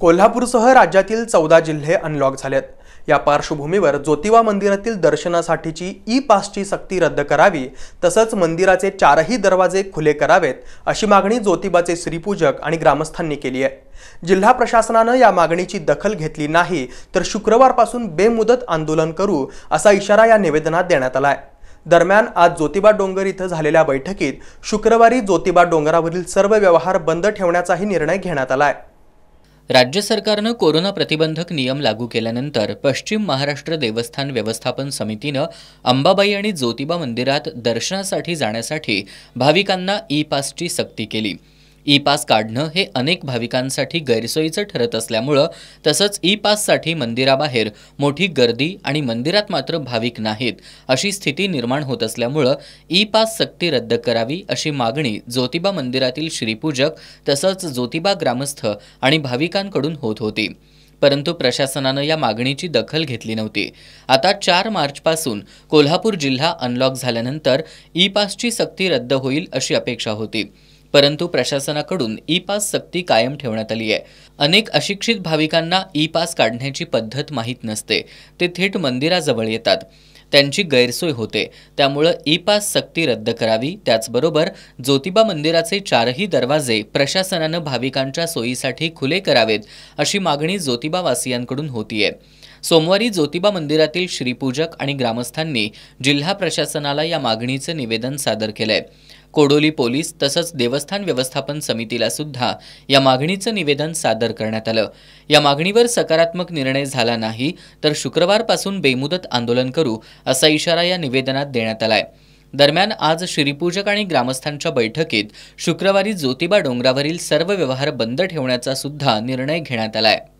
कोल्हापूरसह राज्यातील चौदा जिल्हे अनलॉक झालेत या पार्श्वभूमीवर ज्योतिबा मंदिरातील दर्शनासाठीची ई पासची सक्ती रद्द करावी तसंच मंदिराचे चारही दरवाजे खुले करावेत अशी मागणी ज्योतिबाचे श्रीपूजक आणि ग्रामस्थांनी केली आहे जिल्हा प्रशासनानं या मागणीची दखल घेतली नाही तर शुक्रवारपासून बेमुदत आंदोलन करू असा इशारा या निवेदनात देण्यात आला आहे दरम्यान आज ज्योतिबा डोंगर इथं झालेल्या बैठकीत शुक्रवारी ज्योतिबा डोंगरावरील सर्व व्यवहार बंद ठेवण्याचाही निर्णय घेण्यात आला आहे राज्य सरकारनं कोरोना प्रतिबंधक नियम लागू केल्यानंतर पश्चिम महाराष्ट्र देवस्थान व्यवस्थापन समितीनं अंबाबाई आणि ज्योतिबा मंदिरात दर्शनासाठी जाण्यासाठी भाविकांना ई पासची सक्ती केली ई पास काढणं हे अनेक भाविकांसाठी गैरसोयीचं ठरत असल्यामुळं तसंच ई पाससाठी मंदिराबाहेर मोठी गर्दी आणि मंदिरात मात्र भाविक नाहीत अशी स्थिती निर्माण होत असल्यामुळं ई पास सक्ती रद्द करावी अशी मागणी ज्योतिबा मंदिरातील श्रीपूजक तसंच ज्योतिबा ग्रामस्थ आणि भाविकांकडून होत होती परंतु प्रशासनानं या मागणीची दखल घेतली नव्हती आता चार मार्चपासून कोल्हापूर जिल्हा अनलॉक झाल्यानंतर ई पासची सक्ती रद्द होईल अशी अपेक्षा होती परंतु प्रशासनाकडून ई पास सक्ती कायम ठेवण्यात आली आहे अनेक अशिक्षित भाविकांना ई पास काढण्याची पद्धत माहीत नसते ते थेट मंदिराजवळ येतात त्यांची गैरसोय होते त्यामुळं ई पास सक्ती रद्द करावी त्याचबरोबर ज्योतिबा मंदिराचे चारही दरवाजे प्रशासनानं भाविकांच्या सोयीसाठी खुले करावेत अशी मागणी ज्योतिबावासियांकडून होतीये सोमवारी ज्योतिबा मंदिरातील श्रीपूजक आणि ग्रामस्थांनी जिल्हा प्रशासनाला या मागणीचे निवेदन सादर केलंय कोडोली पोलीस तसंच देवस्थान व्यवस्थापन समितीला सुद्धा या मागणीचं निवेदन सादर करण्यात आलं या मागणीवर सकारात्मक निर्णय झाला नाही तर शुक्रवारपासून बेमुदत आंदोलन करू असा इशारा या निवेदनात देण्यात आला दरम्यान आज श्रीपूजक आणि ग्रामस्थांच्या बैठकीत शुक्रवारी ज्योतिबा डोंगरावरील सर्व व्यवहार बंद ठेवण्याचा सुद्धा निर्णय घेण्यात आला आहे